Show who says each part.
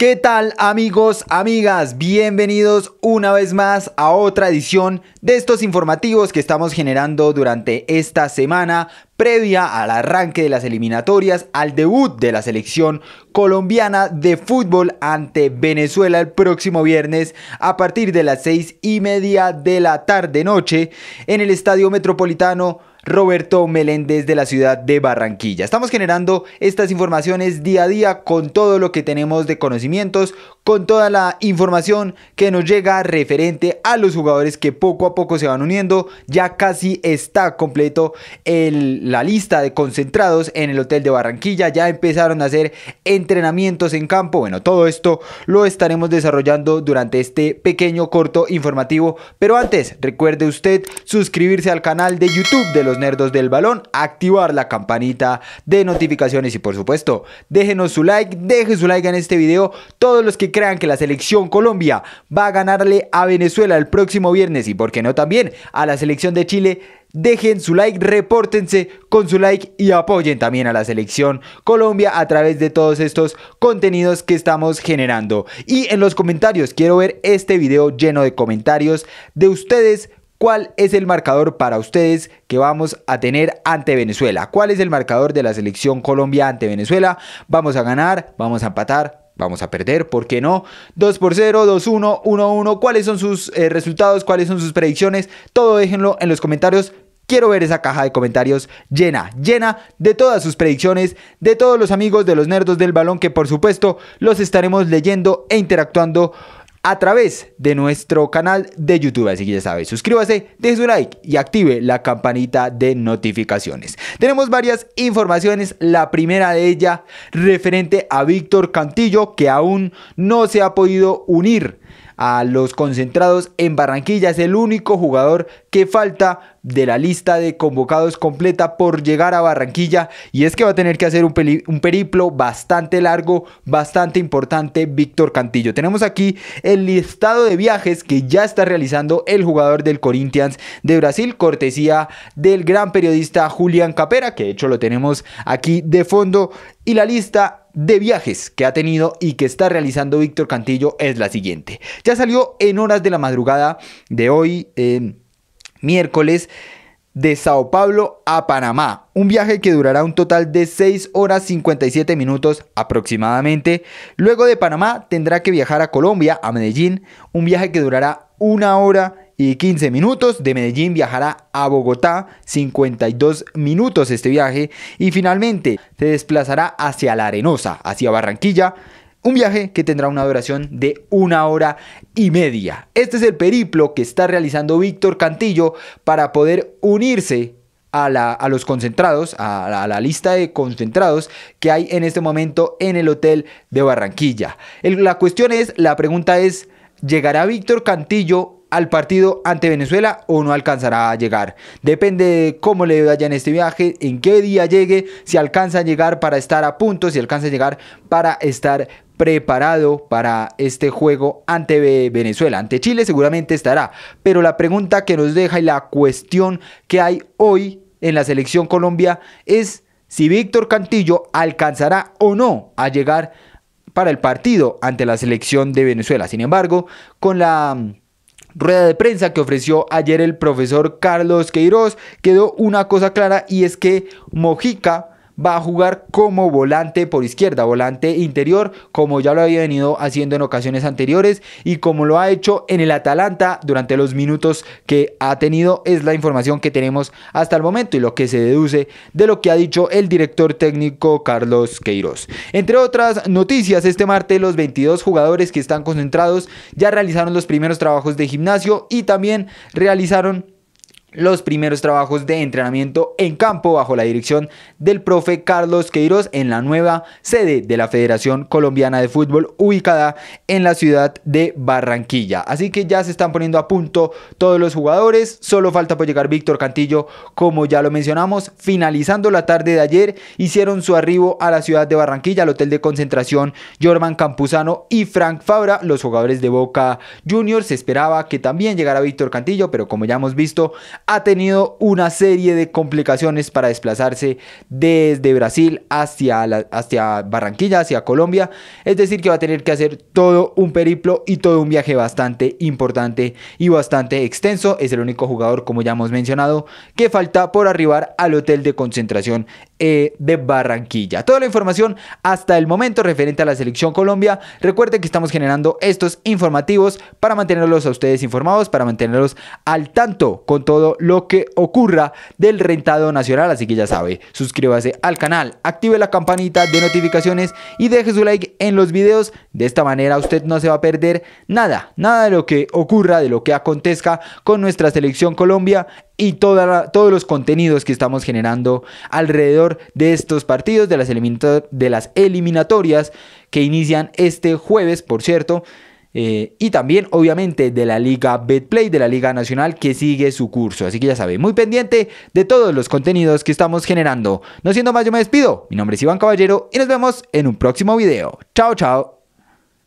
Speaker 1: ¿Qué tal amigos, amigas? Bienvenidos una vez más a otra edición de estos informativos que estamos generando durante esta semana previa al arranque de las eliminatorias, al debut de la selección colombiana de fútbol ante Venezuela el próximo viernes a partir de las seis y media de la tarde noche en el Estadio Metropolitano Roberto Meléndez de la ciudad de Barranquilla. Estamos generando estas informaciones día a día con todo lo que tenemos de conocimientos, con toda la información que nos llega referente a los jugadores que poco a poco se van uniendo. Ya casi está completo la lista de concentrados en el Hotel de Barranquilla. Ya empezaron a hacer entrenamientos en campo. Bueno, todo esto lo estaremos desarrollando durante este pequeño corto informativo. Pero antes, recuerde usted suscribirse al canal de YouTube de los los nerdos del balón, activar la campanita de notificaciones y por supuesto, déjenos su like, dejen su like en este video. Todos los que crean que la selección Colombia va a ganarle a Venezuela el próximo viernes y por qué no también a la selección de Chile dejen su like, repórtense con su like y apoyen también a la selección Colombia a través de todos estos contenidos que estamos generando. Y en los comentarios, quiero ver este video lleno de comentarios de ustedes ¿Cuál es el marcador para ustedes que vamos a tener ante Venezuela? ¿Cuál es el marcador de la selección Colombia ante Venezuela? ¿Vamos a ganar? ¿Vamos a empatar? Vamos a perder, ¿por qué no? 2 por 0, 2-1, 1-1. ¿Cuáles son sus eh, resultados? ¿Cuáles son sus predicciones? Todo déjenlo en los comentarios. Quiero ver esa caja de comentarios llena, llena de todas sus predicciones, de todos los amigos de los nerdos del balón que por supuesto los estaremos leyendo e interactuando a través de nuestro canal de YouTube. Así que ya sabes, suscríbase, deje su like y active la campanita de notificaciones. Tenemos varias informaciones. La primera de ella referente a Víctor Cantillo, que aún no se ha podido unir a los concentrados en Barranquilla. Es el único jugador que falta de la lista de convocados completa por llegar a Barranquilla y es que va a tener que hacer un, periplo bastante largo, bastante importante Víctor Cantillo. Tenemos aquí el listado de viajes que ya está realizando el jugador del Corinthians de Brasil, cortesía del gran periodista Julián Capera, que de hecho lo tenemos aquí de fondo y la lista de viajes que ha tenido y que está realizando Víctor Cantillo es la siguiente. Ya salió en horas de la madrugada de hoy, eh, miércoles, de Sao Paulo a Panamá. Un viaje que durará un total de 6 horas 57 minutos aproximadamente. Luego de Panamá tendrá que viajar a Colombia, a Medellín. Un viaje que durará una hora y 15 minutos. De Medellín viajará a Bogotá, 52 minutos este viaje. Y finalmente se desplazará hacia La Arenosa, hacia Barranquilla. Un viaje que tendrá una duración de una hora y media. Este es el periplo que está realizando Víctor Cantillo para poder unirse a, los concentrados, a la, lista de concentrados que hay en este momento en el hotel de Barranquilla. la cuestión es, la pregunta es, ¿llegará Víctor Cantillo al partido ante Venezuela o no alcanzará a llegar. Depende de cómo le vaya en este viaje, en qué día llegue, si alcanza a llegar para estar a punto, si alcanza a llegar para estar preparado para este juego ante Venezuela. Ante Chile seguramente estará. Pero la pregunta que nos deja y la cuestión que hay hoy en la selección Colombia es si Víctor Cantillo alcanzará o no a llegar para el partido ante la selección de Venezuela. Sin embargo, con la rueda de prensa que ofreció ayer el profesor Carlos Queiroz quedó una cosa clara y es que Mojica va a jugar como volante por izquierda, volante interior, como ya lo había venido haciendo en ocasiones anteriores y como lo ha hecho en el Atalanta durante los minutos que ha tenido, es la información que tenemos hasta el momento y lo que se deduce de lo que ha dicho el director técnico Carlos Queiroz. Entre otras noticias, este martes los 22 jugadores que están concentrados ya realizaron los primeros trabajos de gimnasio y también realizaron los primeros trabajos de entrenamiento en campo bajo la dirección del profe Carlos Queiroz en la nueva sede de la Federación Colombiana de Fútbol ubicada en la ciudad de Barranquilla. Así que ya se están poniendo a punto todos los jugadores, solo falta por pues, llegar Víctor Cantillo, como ya lo mencionamos, finalizando la tarde de ayer hicieron su arribo a la ciudad de Barranquilla, al hotel de concentración Jorman Campuzano y Frank Fabra, los jugadores de Boca Juniors, se esperaba que también llegara Víctor Cantillo, pero como ya hemos visto, ha tenido una serie de complicaciones para desplazarse desde Brasil hacia, Barranquilla, hacia Colombia. Es decir, que va a tener que hacer todo un periplo y todo un viaje bastante importante y bastante extenso. Es el único jugador, como ya hemos mencionado, que falta por arribar al hotel de concentración eh, de Barranquilla. Toda la información hasta el momento referente a la selección Colombia. recuerde que estamos generando estos informativos para mantenerlos a ustedes informados, para mantenerlos al tanto con todo lo que ocurra del rentado nacional. Así que ya sabe, suscríbase al canal, active la campanita de notificaciones y deje su like en los videos. De esta manera usted no se va a perder nada, nada de lo que ocurra, de lo que acontezca con nuestra selección Colombia y todos los contenidos que estamos generando alrededor de estos partidos, de las, de las eliminatorias que inician este jueves, por cierto. Eh, y también, obviamente, de la Liga Betplay, de la Liga Nacional, que sigue su curso. Así que ya saben, muy pendiente de todos los contenidos que estamos generando. No siendo más, yo me despido. Mi nombre es Iván Caballero y nos vemos en un próximo video. Chao, chao.